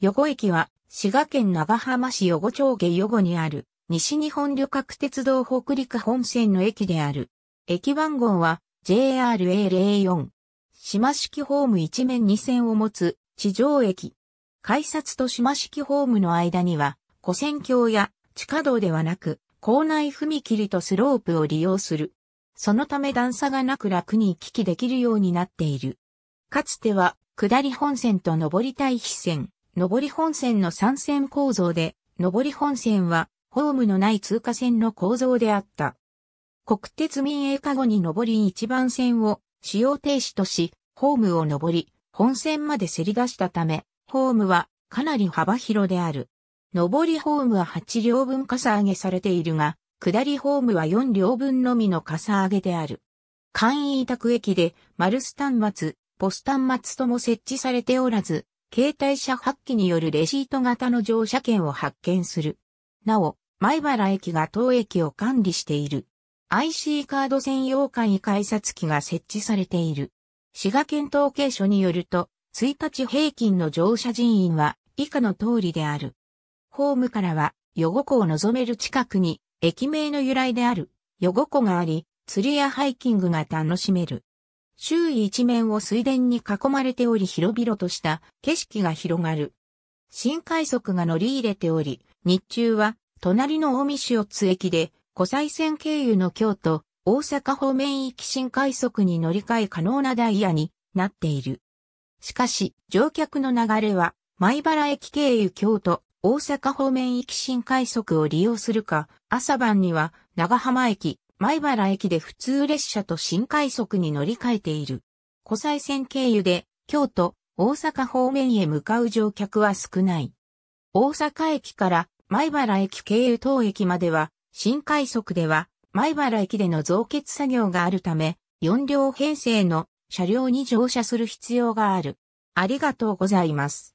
横駅は、滋賀県長浜市横丁町下横にある、西日本旅客鉄道北陸本線の駅である。駅番号は JRA04。島式ホーム一面2線を持つ地上駅。改札と島式ホームの間には、古線橋や地下道ではなく、校内踏切とスロープを利用する。そのため段差がなく楽に行き来できるようになっている。かつては、下り本線と上り対比線。上り本線の3線構造で、上り本線は、ホームのない通過線の構造であった。国鉄民営化後に上り1番線を使用停止とし、ホームを上り、本線までせり出したため、ホームはかなり幅広である。上りホームは8両分かさ上げされているが、下りホームは4両分のみのかさ上げである。簡易委託駅で、丸ス端末、ポス端末とも設置されておらず、携帯車発機によるレシート型の乗車券を発券する。なお、前原駅が当駅を管理している。IC カード専用簡易改札機が設置されている。滋賀県統計所によると、1日平均の乗車人員は以下の通りである。ホームからは、ヨゴ湖を望める近くに、駅名の由来である、ヨゴ湖があり、釣りやハイキングが楽しめる。周囲一面を水田に囲まれており広々とした景色が広がる。新快速が乗り入れており、日中は隣の近江市を津駅で、湖西線経由の京都、大阪方面行き新快速に乗り換え可能なダイヤになっている。しかし、乗客の流れは、米原駅経由京都、大阪方面行き新快速を利用するか、朝晩には長浜駅、前原駅で普通列車と新快速に乗り換えている。湖西線経由で京都、大阪方面へ向かう乗客は少ない。大阪駅から前原駅経由当駅までは、新快速では前原駅での増結作業があるため、4両編成の車両に乗車する必要がある。ありがとうございます。